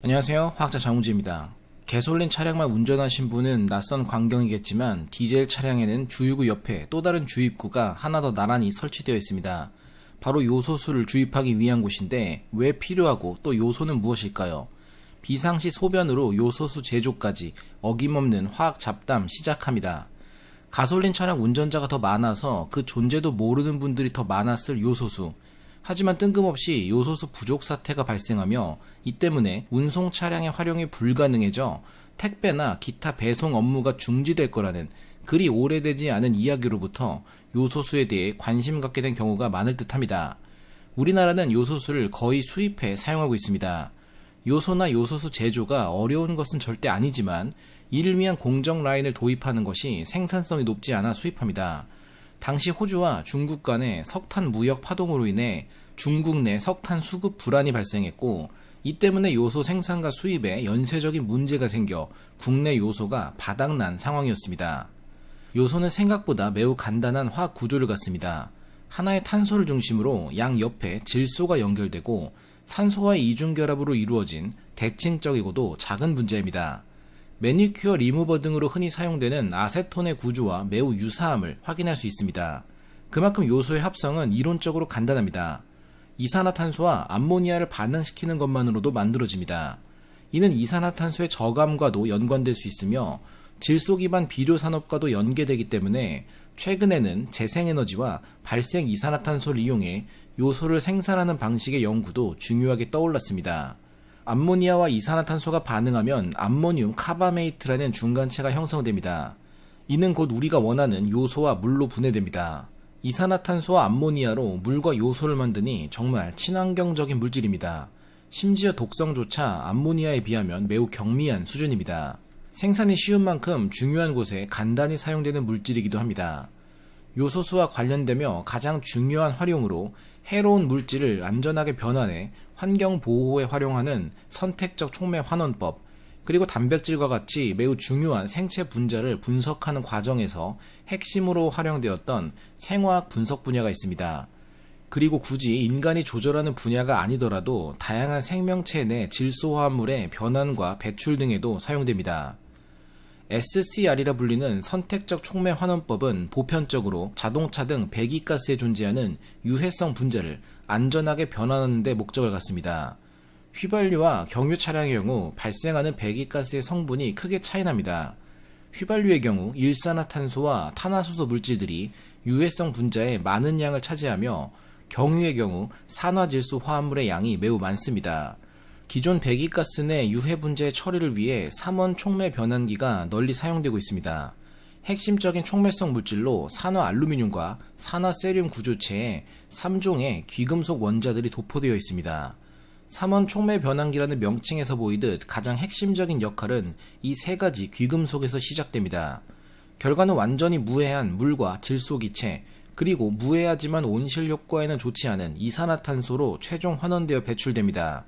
안녕하세요. 화학자 정우지입니다. 개솔린 차량만 운전하신 분은 낯선 광경이겠지만 디젤 차량에는 주유구 옆에 또 다른 주입구가 하나 더 나란히 설치되어 있습니다. 바로 요소수를 주입하기 위한 곳인데 왜 필요하고 또 요소는 무엇일까요? 비상시 소변으로 요소수 제조까지 어김없는 화학 잡담 시작합니다. 가솔린 차량 운전자가 더 많아서 그 존재도 모르는 분들이 더 많았을 요소수. 하지만 뜬금없이 요소수 부족 사태가 발생하며 이 때문에 운송 차량의 활용이 불가능해져 택배나 기타 배송 업무가 중지될 거라는 그리 오래되지 않은 이야기로부터 요소수에 대해 관심 갖게 된 경우가 많을 듯 합니다. 우리나라는 요소수를 거의 수입해 사용하고 있습니다. 요소나 요소수 제조가 어려운 것은 절대 아니지만 이를 위한 공정 라인을 도입하는 것이 생산성이 높지 않아 수입합니다. 당시 호주와 중국 간의 석탄 무역 파동으로 인해 중국 내 석탄 수급 불안이 발생했고 이 때문에 요소 생산과 수입에 연쇄적인 문제가 생겨 국내 요소가 바닥난 상황이었습니다. 요소는 생각보다 매우 간단한 화학 구조를 갖습니다. 하나의 탄소를 중심으로 양 옆에 질소가 연결되고 산소와 이중 결합으로 이루어진 대칭적이고도 작은 분자입니다. 매니큐어 리무버 등으로 흔히 사용되는 아세톤의 구조와 매우 유사함을 확인할 수 있습니다. 그만큼 요소의 합성은 이론적으로 간단합니다. 이산화탄소와 암모니아를 반응시키는 것만으로도 만들어집니다. 이는 이산화탄소의 저감과도 연관될 수 있으며 질소 기반 비료 산업과도 연계되기 때문에 최근에는 재생에너지와 발생 이산화탄소를 이용해 요소를 생산하는 방식의 연구도 중요하게 떠올랐습니다. 암모니아와 이산화탄소가 반응하면 암모늄 카바메이트라는 중간체가 형성됩니다. 이는 곧 우리가 원하는 요소와 물로 분해됩니다. 이산화탄소와 암모니아로 물과 요소를 만드니 정말 친환경적인 물질입니다. 심지어 독성조차 암모니아에 비하면 매우 경미한 수준입니다. 생산이 쉬운 만큼 중요한 곳에 간단히 사용되는 물질이기도 합니다. 요소수와 관련되며 가장 중요한 활용으로 해로운 물질을 안전하게 변환해 환경 보호에 활용하는 선택적 촉매 환원법, 그리고 단백질과 같이 매우 중요한 생체 분자를 분석하는 과정에서 핵심으로 활용되었던 생화학 분석 분야가 있습니다. 그리고 굳이 인간이 조절하는 분야가 아니더라도 다양한 생명체 내 질소화합물의 변환과 배출 등에도 사용됩니다. SCR이라 불리는 선택적 촉매 환원법은 보편적으로 자동차 등 배기가스에 존재하는 유해성 분자를 안전하게 변환하는 데 목적을 갖습니다. 휘발유와 경유 차량의 경우 발생하는 배기가스의 성분이 크게 차이납니다. 휘발유의 경우 일산화탄소와 탄화수소 물질들이 유해성 분자의 많은 양을 차지하며 경유의 경우 산화질소 화합물의 양이 매우 많습니다. 기존 배기가스 내 유해 분재 처리를 위해 3원 촉매 변환기가 널리 사용되고 있습니다. 핵심적인 촉매성 물질로 산화 알루미늄과 산화 세륨 구조체에 3종의 귀금속 원자들이 도포되어 있습니다. 3원 촉매 변환기라는 명칭에서 보이듯 가장 핵심적인 역할은 이 세 가지 귀금속에서 시작됩니다. 결과는 완전히 무해한 물과 질소기체, 그리고 무해하지만 온실 효과에는 좋지 않은 이산화탄소로 최종 환원되어 배출됩니다.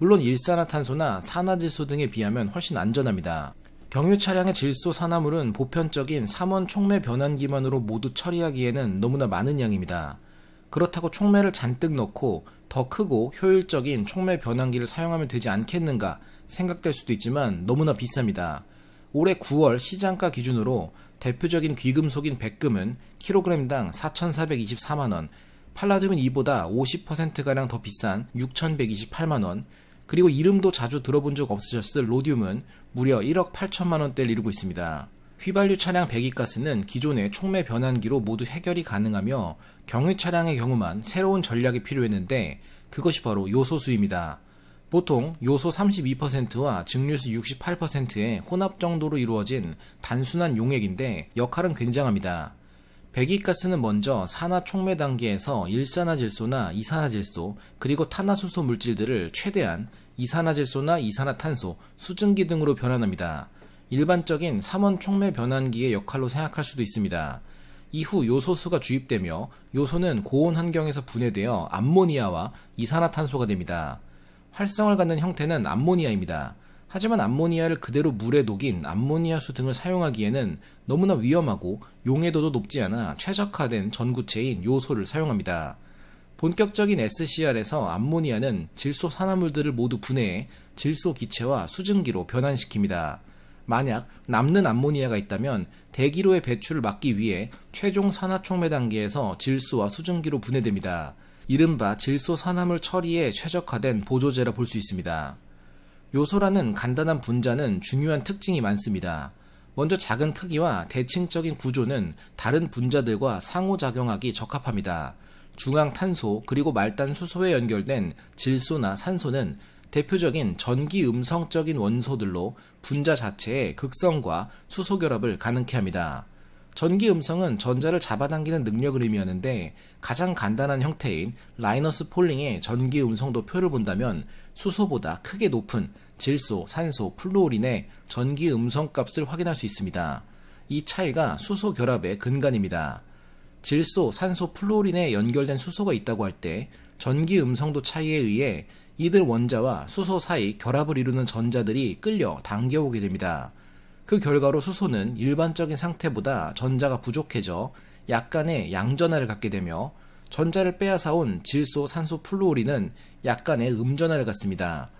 물론 일산화탄소나 산화질소 등에 비하면 훨씬 안전합니다. 경유 차량의 질소 산화물은 보편적인 3원 촉매 변환기만으로 모두 처리하기에는 너무나 많은 양입니다. 그렇다고 촉매를 잔뜩 넣고 더 크고 효율적인 촉매 변환기를 사용하면 되지 않겠는가 생각될 수도 있지만 너무나 비쌉니다. 올해 9월 시장가 기준으로 대표적인 귀금속인 백금은 킬로그램당 4,424만원, 팔라듐은 이보다 50%가량 더 비싼 6,128만원, 그리고 이름도 자주 들어본 적 없으셨을 로듐은 무려 1억 8천만 원대를 이루고 있습니다. 휘발유 차량 배기가스는 기존의 촉매 변환기로 모두 해결이 가능하며 경유 차량의 경우만 새로운 전략이 필요했는데 그것이 바로 요소수입니다. 보통 요소 32%와 증류수 68%의 혼합 정도로 이루어진 단순한 용액인데 역할은 굉장합니다. 배기가스는 먼저 산화 촉매 단계에서 일산화질소나 이산화질소 그리고 탄화수소 물질들을 최대한 이산화질소나 이산화탄소, 수증기 등으로 변환합니다. 일반적인 삼원 촉매 변환기의 역할로 생각할 수도 있습니다. 이후 요소수가 주입되며 요소는 고온 환경에서 분해되어 암모니아와 이산화탄소가 됩니다. 활성을 갖는 형태는 암모니아입니다. 하지만 암모니아를 그대로 물에 녹인 암모니아수 등을 사용하기에는 너무나 위험하고 용해도도 높지 않아 최적화된 전구체인 요소를 사용합니다. 본격적인 SCR에서 암모니아는 질소 산화물들을 모두 분해해 질소 기체와 수증기로 변환시킵니다. 만약 남는 암모니아가 있다면 대기로의 배출을 막기 위해 최종 산화촉매 단계에서 질소와 수증기로 분해됩니다. 이른바 질소 산화물 처리에 최적화된 보조제라 볼 수 있습니다. 요소라는 간단한 분자는 중요한 특징이 많습니다. 먼저 작은 크기와 대칭적인 구조는 다른 분자들과 상호작용하기 적합합니다. 중앙 탄소 그리고 말단 수소에 연결된 질소나 산소는 대표적인 전기 음성적인 원소들로 분자 자체의 극성과 수소 결합을 가능케 합니다. 전기 음성은 전자를 잡아당기는 능력을 의미하는데 가장 간단한 형태인 라이너스 폴링의 전기 음성 도표를 본다면 수소보다 크게 높은 질소, 산소, 플루오린의 전기 음성 값을 확인할 수 있습니다. 이 차이가 수소 결합의 근간입니다. 질소, 산소, 플루오린에 연결된 수소가 있다고 할 때 전기 음성도 차이에 의해 이들 원자와 수소 사이 결합을 이루는 전자들이 끌려 당겨오게 됩니다. 그 결과로 수소는 일반적인 상태보다 전자가 부족해져 약간의 양전하를 갖게 되며 전자를 빼앗아온 질소 산소 플루오린은 약간의 음전하를 갖습니다.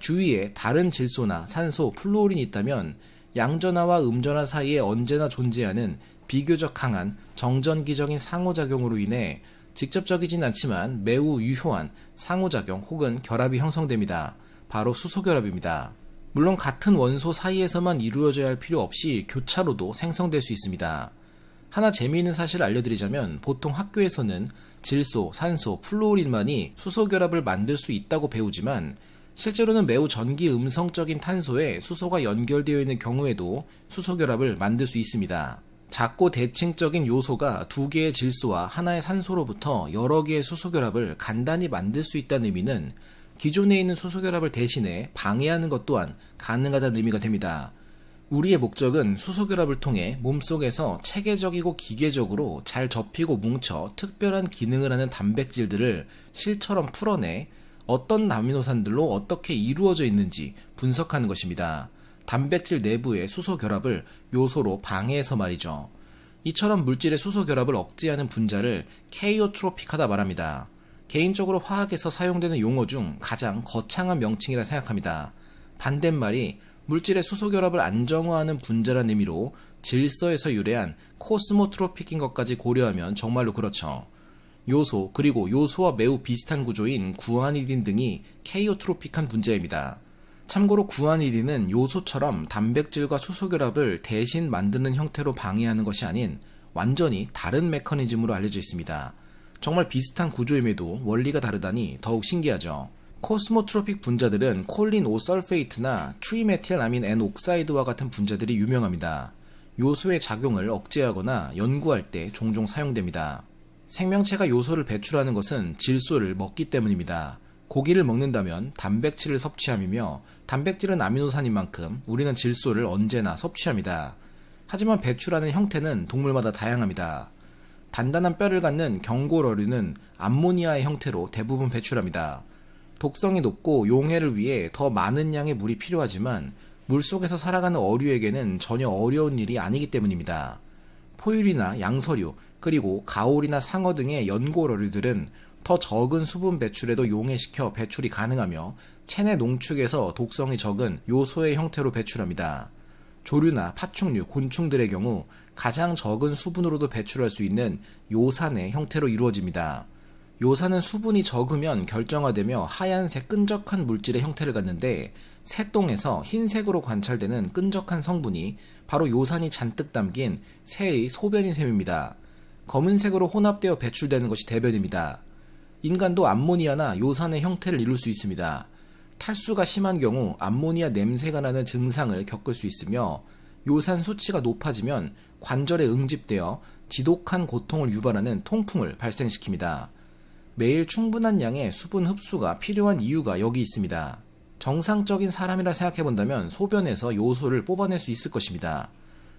주위에 다른 질소나 산소 플루오린이 있다면 양전하와 음전하 사이에 언제나 존재하는 비교적 강한 정전기적인 상호작용으로 인해 직접적이진 않지만 매우 유효한 상호작용 혹은 결합이 형성됩니다. 바로 수소결합입니다. 물론 같은 원소 사이에서만 이루어져야 할 필요 없이 교차로도 생성될 수 있습니다. 하나 재미있는 사실을 알려드리자면 보통 학교에서는 질소, 산소, 플루오린만이 수소 결합을 만들 수 있다고 배우지만 실제로는 매우 전기 음성적인 탄소에 수소가 연결되어 있는 경우에도 수소 결합을 만들 수 있습니다. 작고 대칭적인 요소가 두 개의 질소와 하나의 산소로부터 여러 개의 수소 결합을 간단히 만들 수 있다는 의미는 기존에 있는 수소결합을 대신해 방해하는 것 또한 가능하다는 의미가 됩니다. 우리의 목적은 수소결합을 통해 몸속에서 체계적이고 기계적으로 잘 접히고 뭉쳐 특별한 기능을 하는 단백질들을 실처럼 풀어내 어떤 아미노산들로 어떻게 이루어져 있는지 분석하는 것입니다. 단백질 내부의 수소결합을 요소로 방해해서 말이죠. 이처럼 물질의 수소결합을 억제하는 분자를 케이오트로픽하다 말합니다. 개인적으로 화학에서 사용되는 용어 중 가장 거창한 명칭이라 생각합니다. 반대말이 물질의 수소 결합을 안정화하는 분자란 의미로 질서에서 유래한 코스모트로픽인 것까지 고려하면 정말로 그렇죠. 요소 그리고 요소와 매우 비슷한 구조인 구안이딘 등이 케이오트로픽한 분자입니다. 참고로 구안이딘은 요소처럼 단백질과 수소 결합을 대신 만드는 형태로 방해하는 것이 아닌 완전히 다른 메커니즘으로 알려져 있습니다. 정말 비슷한 구조임에도 원리가 다르다니 더욱 신기하죠. 코스모트로픽 분자들은 콜린 오설페이트나 트리메틸아민 N 옥사이드와 같은 분자들이 유명합니다. 요소의 작용을 억제하거나 연구할 때 종종 사용됩니다. 생명체가 요소를 배출하는 것은 질소를 먹기 때문입니다. 고기를 먹는다면 단백질을 섭취함이며 단백질은 아미노산인 만큼 우리는 질소를 언제나 섭취합니다. 하지만 배출하는 형태는 동물마다 다양합니다. 단단한 뼈를 갖는 경골어류는 암모니아의 형태로 대부분 배출합니다. 독성이 높고 용해를 위해 더 많은 양의 물이 필요하지만 물속에서 살아가는 어류에게는 전혀 어려운 일이 아니기 때문입니다. 포유류나 양서류, 그리고 가오리나 상어 등의 연골어류들은 더 적은 수분 배출에도 용해시켜 배출이 가능하며 체내 농축에서 독성이 적은 요소의 형태로 배출합니다. 조류나 파충류, 곤충들의 경우 가장 적은 수분으로도 배출할 수 있는 요산의 형태로 이루어집니다. 요산은 수분이 적으면 결정화되며 하얀색 끈적한 물질의 형태를 갖는데 새똥에서 흰색으로 관찰되는 끈적한 성분이 바로 요산이 잔뜩 담긴 새의 소변인 셈입니다. 검은색으로 혼합되어 배출되는 것이 대변입니다. 인간도 암모니아나 요산의 형태를 이룰 수 있습니다. 탈수가 심한 경우 암모니아 냄새가 나는 증상을 겪을 수 있으며 요산 수치가 높아지면 관절에 응집되어 지독한 고통을 유발하는 통풍을 발생시킵니다. 매일 충분한 양의 수분 흡수가 필요한 이유가 여기 있습니다. 정상적인 사람이라 생각해본다면 소변에서 요소를 뽑아낼 수 있을 것입니다.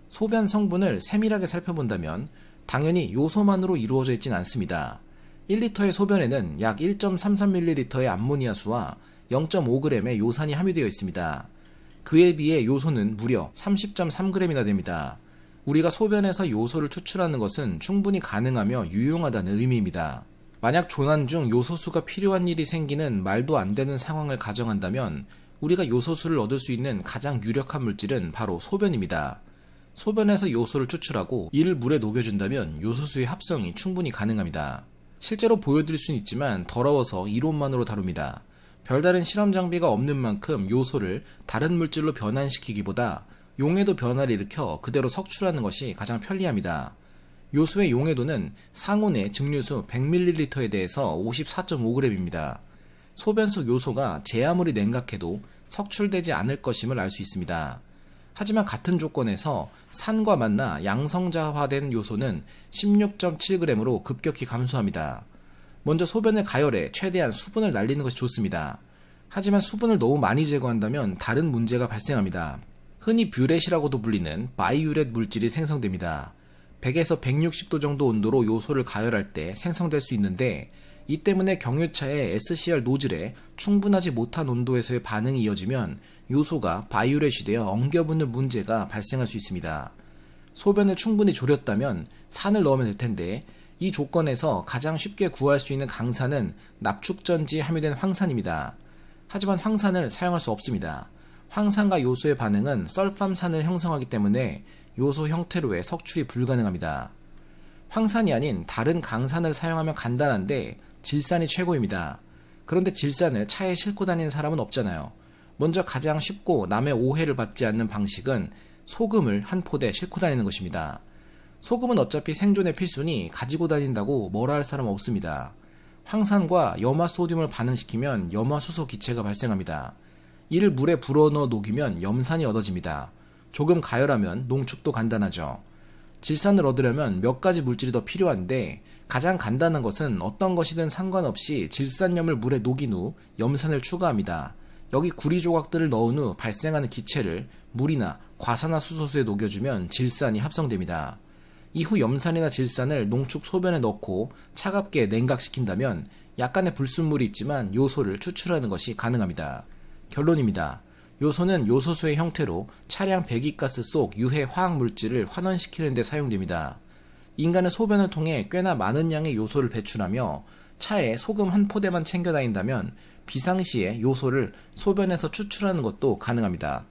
소변 성분을 세밀하게 살펴본다면 당연히 요소만으로 이루어져 있진 않습니다. 1리터의 소변에는 약 1.33ml의 암모니아 수와 0.5g의 요산이 함유되어 있습니다. 그에 비해 요소는 무려 30.3g이나 됩니다. 우리가 소변에서 요소를 추출하는 것은 충분히 가능하며 유용하다는 의미입니다. 만약 조난 중 요소수가 필요한 일이 생기는 말도 안 되는 상황을 가정한다면 우리가 요소수를 얻을 수 있는 가장 유력한 물질은 바로 소변입니다. 소변에서 요소를 추출하고 이를 물에 녹여준다면 요소수의 합성이 충분히 가능합니다. 실제로 보여드릴 수는 있지만 더러워서 이론만으로 다룹니다. 별다른 실험 장비가 없는 만큼 요소를 다른 물질로 변환시키기보다 용해도 변화를 일으켜 그대로 석출하는 것이 가장 편리합니다. 요소의 용해도는 상온의 증류수 100ml에 대해서 54.5g입니다. 소변 속 요소가 제 아무리 냉각해도 석출되지 않을 것임을 알 수 있습니다. 하지만 같은 조건에서 산과 만나 양성자화된 요소는 16.7g으로 급격히 감소합니다. 먼저 소변을 가열해 최대한 수분을 날리는 것이 좋습니다. 하지만 수분을 너무 많이 제거한다면 다른 문제가 발생합니다. 흔히 뷰렛이라고도 불리는 바이유렛 물질이 생성됩니다. 100에서 160도 정도 온도로 요소를 가열할 때 생성될 수 있는데 이 때문에 경유차의 SCR 노즐에 충분하지 못한 온도에서의 반응이 이어지면 요소가 바이오렛이 되어 엉겨붙는 문제가 발생할 수 있습니다. 소변을 충분히 졸였다면 산을 넣으면 될 텐데 이 조건에서 가장 쉽게 구할 수 있는 강산은 납축전지 함유된 황산입니다. 하지만 황산을 사용할 수 없습니다. 황산과 요소의 반응은 썰팜산을 형성하기 때문에 요소 형태로의 석출이 불가능합니다. 황산이 아닌 다른 강산을 사용하면 간단한데 질산이 최고입니다. 그런데 질산을 차에 싣고 다니는 사람은 없잖아요. 먼저 가장 쉽고 남의 오해를 받지 않는 방식은 소금을 한 포대 싣고 다니는 것입니다. 소금은 어차피 생존의 필수니 가지고 다닌다고 뭐라 할 사람 없습니다. 황산과 염화소듐을 반응시키면 염화수소 기체가 발생합니다. 이를 물에 불어넣어 녹이면 염산이 얻어집니다. 조금 가열하면 농축도 간단하죠. 질산을 얻으려면 몇 가지 물질이 더 필요한데 가장 간단한 것은 어떤 것이든 상관없이 질산염을 물에 녹인 후 염산을 추가합니다. 여기 구리 조각들을 넣은 후 발생하는 기체를 물이나 과산화수소수에 녹여주면 질산이 합성됩니다. 이후 염산이나 질산을 농축 소변에 넣고 차갑게 냉각시킨다면 약간의 불순물이 있지만 요소를 추출하는 것이 가능합니다. 결론입니다. 요소는 요소수의 형태로 차량 배기가스 속 유해 화학 물질을 환원시키는 데 사용됩니다. 인간의 소변을 통해 꽤나 많은 양의 요소를 배출하며 차에 소금 한 포대만 챙겨 다닌다면 비상시에 요소를 소변에서 추출하는 것도 가능합니다.